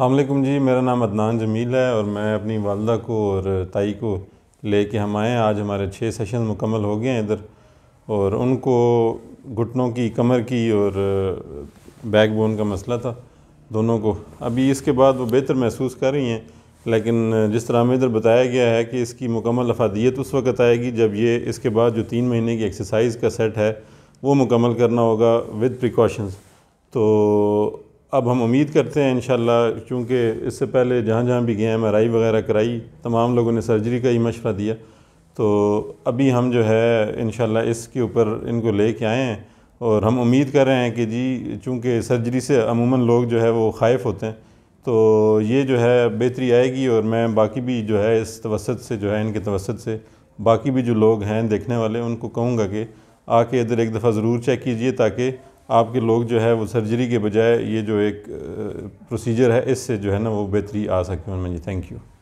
अलकुम जी मेरा नाम अदनान जमील है और मैं अपनी वालदा को और ताई को ले हम आए आज हमारे छः सेशन मुकम्मल हो गए हैं इधर और उनको घुटनों की कमर की और बैक बोन का मसला था दोनों को अभी इसके बाद वो बेहतर महसूस कर रही हैं लेकिन जिस तरह हमें इधर बताया गया है कि इसकी मुकम्मल अफादियत उस वक्त आएगी जब ये इसके बाद जो तीन महीने की एक्सरसाइज का सेट है वो मुकम्मल करना होगा विद प्रिकॉशंस तो अब हम उम्मीद करते हैं इन क्योंकि इससे पहले जहाँ जहाँ भी गए एम आर आई वगैरह कराई तमाम लोगों ने सर्जरी का ही मशवरा दिया तो अभी हम जो है इन इसके ऊपर इनको ले के आए हैं और हम उम्मीद कर रहे हैं कि जी चूँकि सर्जरी से अमूमन लोग जो है वो खाइफ होते हैं तो ये जो है बेहतरी आएगी और मैं बाकी भी जो है इस तवसत से जो है इनके तवसत से बाकी भी जो लोग हैं देखने वाले उनको कहूँगा कि आके इधर एक दफ़ा ज़रूर चेक कीजिए ताकि आपके लोग जो है वो सर्जरी के बजाय ये जो एक प्रोसीजर है इससे जो है ना वो बेहतरी आ सके उनमें जी थैंक यू